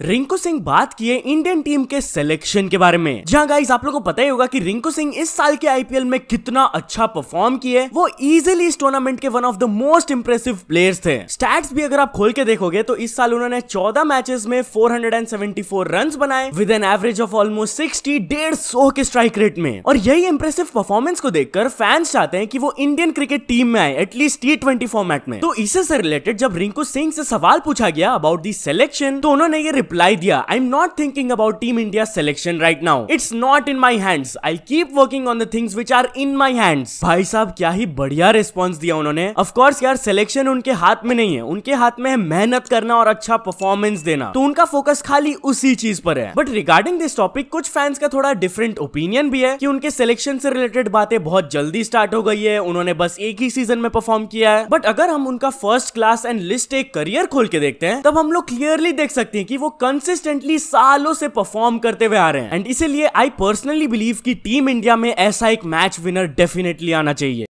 रिंकू सिंह बात किए Indian team के सिलेक्शन के बारे में जहां गाइस आप लोगों को पता ही होगा कि रिंकू सिंह इस साल के आईपीएल में कितना अच्छा परफॉर्म किए वो इजिली इस टूर्नामेंट के one of the most impressive players थे स्टैट्स भी अगर आप खोल के देखोगे तो इस साल उन्होंने 14 मैचेस में 474 रन बनाए with an average of almost sixty डेढ़ सौ के स्ट्राइक रेट में और यही इंप्रेसिव परफॉर्मेंस को देखकर फैंस चाहते हैं कि वो इंडियन क्रिकेट टीम में आए एटलीस्ट टी ट्वेंटी फॉर्मेट में तो इसी से रिलेटेड जब रिंकू सिंह से सवाल पूछा गया अबाउट दी सिलेक्शन तो उन्होंने ये रिप्लाई दिया I am not thinking about team India selection right now it's not in my hands I keep working on the things which are in my hands भाई साहब क्या ही बढ़िया रिस्पॉन्स दिया उन्होंने ऑफकोर्स यार सिलेक्शन उनके हाथ में नहीं है उनके हाथ में है मेहनत करना और अच्छा परफॉर्मेंस देना तो उनका फोकस खाली उसी चीज पर है बट रिगार्डिंग दिस टॉपिक कुछ फैंस का थोड़ा डिफरेंट ओपिनियन भी है कि उनके सिलेक्शन से रिलेटेड बातें बहुत जल्दी स्टार्ट हो गई है उन्होंने बस एक ही सीजन में परफॉर्म किया है बट अगर हम उनका फर्स्ट क्लास एंड लिस्ट एक करियर खोल के देखते हैं तब हम लोग क्लियरली देख सकते हैं कि वो कंसिस्टेंटली सालों से परफॉर्म करते हुए आ रहे हैं एंड इसीलिए आई पर्सनली बिलीव की टीम इंडिया में ऐसा एक मैच विनर डेफिनेटली आना चाहिए